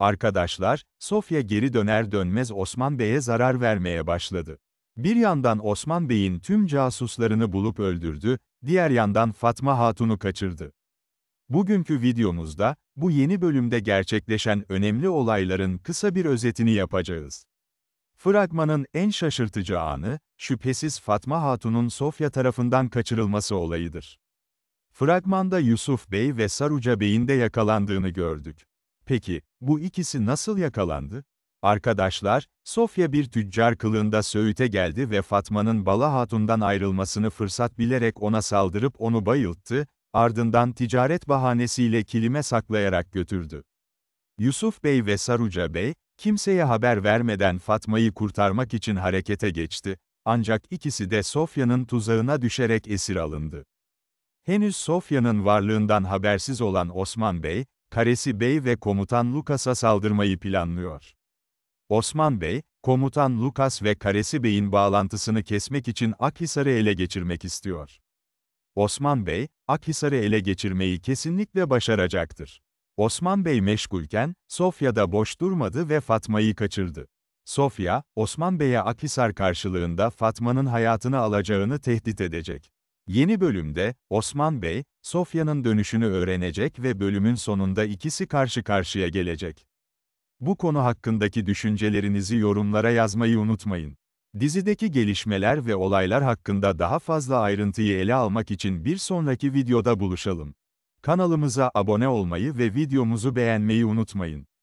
Arkadaşlar, Sofya geri döner dönmez Osman Bey'e zarar vermeye başladı. Bir yandan Osman Bey'in tüm casuslarını bulup öldürdü, diğer yandan Fatma Hatun'u kaçırdı. Bugünkü videomuzda, bu yeni bölümde gerçekleşen önemli olayların kısa bir özetini yapacağız. Fragmanın en şaşırtıcı anı, şüphesiz Fatma Hatun'un Sofya tarafından kaçırılması olayıdır. Fragmanda Yusuf Bey ve Saruca Bey'in de yakalandığını gördük. Peki, bu ikisi nasıl yakalandı? Arkadaşlar, Sofya bir tüccar kılığında Söğüt'e geldi ve Fatma'nın Bala Hatun'dan ayrılmasını fırsat bilerek ona saldırıp onu bayılttı, ardından ticaret bahanesiyle kilime saklayarak götürdü. Yusuf Bey ve Saruca Bey, kimseye haber vermeden Fatma'yı kurtarmak için harekete geçti, ancak ikisi de Sofya'nın tuzağına düşerek esir alındı. Henüz Sofya'nın varlığından habersiz olan Osman Bey, Karesi Bey ve Komutan Lukas'a saldırmayı planlıyor. Osman Bey, Komutan Lukas ve Karesi Bey'in bağlantısını kesmek için Akhisar'ı ele geçirmek istiyor. Osman Bey, Akhisar'ı ele geçirmeyi kesinlikle başaracaktır. Osman Bey meşgulken, Sofya da boş durmadı ve Fatma'yı kaçırdı. Sofya, Osman Bey'e Akhisar karşılığında Fatma'nın hayatını alacağını tehdit edecek. Yeni bölümde, Osman Bey, Sofya'nın dönüşünü öğrenecek ve bölümün sonunda ikisi karşı karşıya gelecek. Bu konu hakkındaki düşüncelerinizi yorumlara yazmayı unutmayın. Dizideki gelişmeler ve olaylar hakkında daha fazla ayrıntıyı ele almak için bir sonraki videoda buluşalım. Kanalımıza abone olmayı ve videomuzu beğenmeyi unutmayın.